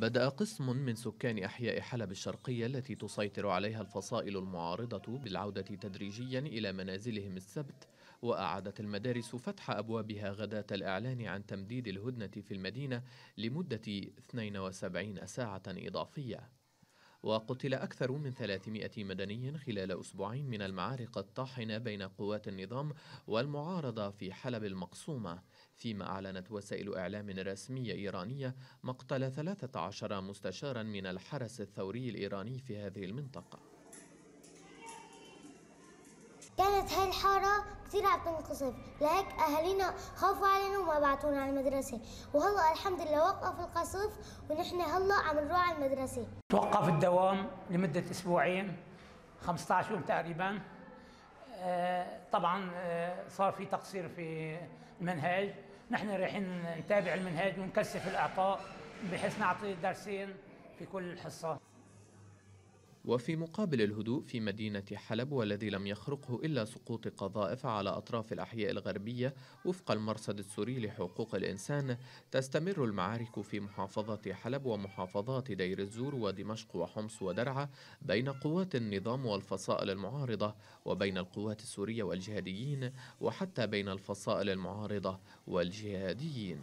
بدأ قسم من سكان أحياء حلب الشرقية التي تسيطر عليها الفصائل المعارضة بالعودة تدريجيا إلى منازلهم السبت وأعادت المدارس فتح أبوابها غداة الإعلان عن تمديد الهدنة في المدينة لمدة 72 ساعة إضافية وقتل أكثر من 300 مدني خلال أسبوعين من المعارك الطاحنة بين قوات النظام والمعارضة في حلب المقسومة فيما أعلنت وسائل إعلام رسمية إيرانية مقتل 13 مستشارا من الحرس الثوري الإيراني في هذه المنطقة كانت هاي الحارة كثير عم تنقصف لهيك أهالينا خافوا علينا وما بعتونا على المدرسة وهلا الحمد لله وقف القصف ونحن هلا عم نروح على المدرسة توقف الدوام لمدة أسبوعين 15 يوم تقريبا آه، طبعا آه، صار في تقصير في المنهاج نحن رايحين نتابع المنهاج ونكثف الإعطاء بحيث نعطي درسين في كل حصة وفي مقابل الهدوء في مدينة حلب والذي لم يخرقه إلا سقوط قذائف على أطراف الأحياء الغربية وفق المرصد السوري لحقوق الإنسان تستمر المعارك في محافظة حلب ومحافظات دير الزور ودمشق وحمص ودرعا بين قوات النظام والفصائل المعارضة وبين القوات السورية والجهاديين وحتى بين الفصائل المعارضة والجهاديين